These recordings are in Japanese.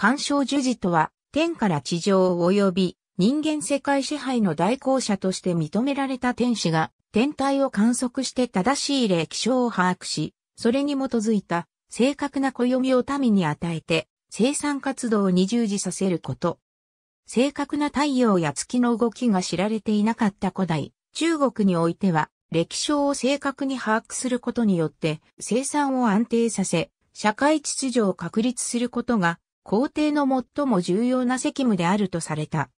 干渉樹字とは、天から地上及び人間世界支配の代行者として認められた天使が、天体を観測して正しい霊気象を把握し、それに基づいた正確な暦を民に与えて、生産活動に従事させること。正確な太陽や月の動きが知られていなかった古代、中国においては、歴史を正確に把握することによって、生産を安定させ、社会秩序を確立することが皇帝の最も重要な責務であるとされた。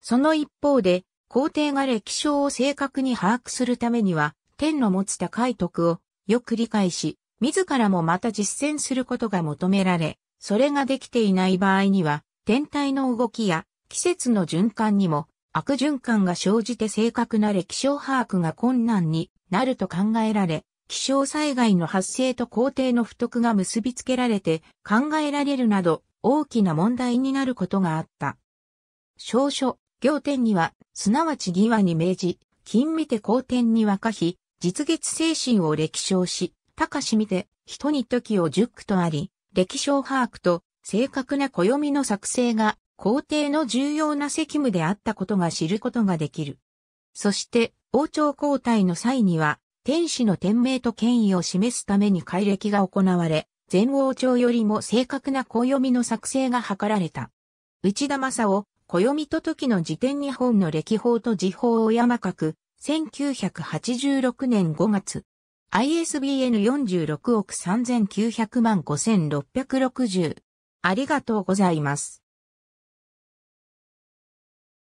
その一方で、皇帝が歴史を正確に把握するためには、天の持つ高い徳をよく理解し、自らもまた実践することが求められ、それができていない場合には、天体の動きや季節の循環にも悪循環が生じて正確な歴史を把握が困難になると考えられ、気象災害の発生と工程の不徳が結びつけられて考えられるなど大きな問題になることがあった。少書、行天には、すなわち義和に命じ、金見て皇天に若日、実月精神を歴称し、高し見て、人に時を十句とあり、歴称把握と正確な暦の作成が皇帝の重要な責務であったことが知ることができる。そして、王朝交代の際には、天使の天命と権威を示すために改暦が行われ、前王朝よりも正確な暦の作成が図られた。内田正夫、暦と時の辞典日本の歴法と時報を山書く、1986年5月。ISBN 46億3900万5660。ありがとうございます。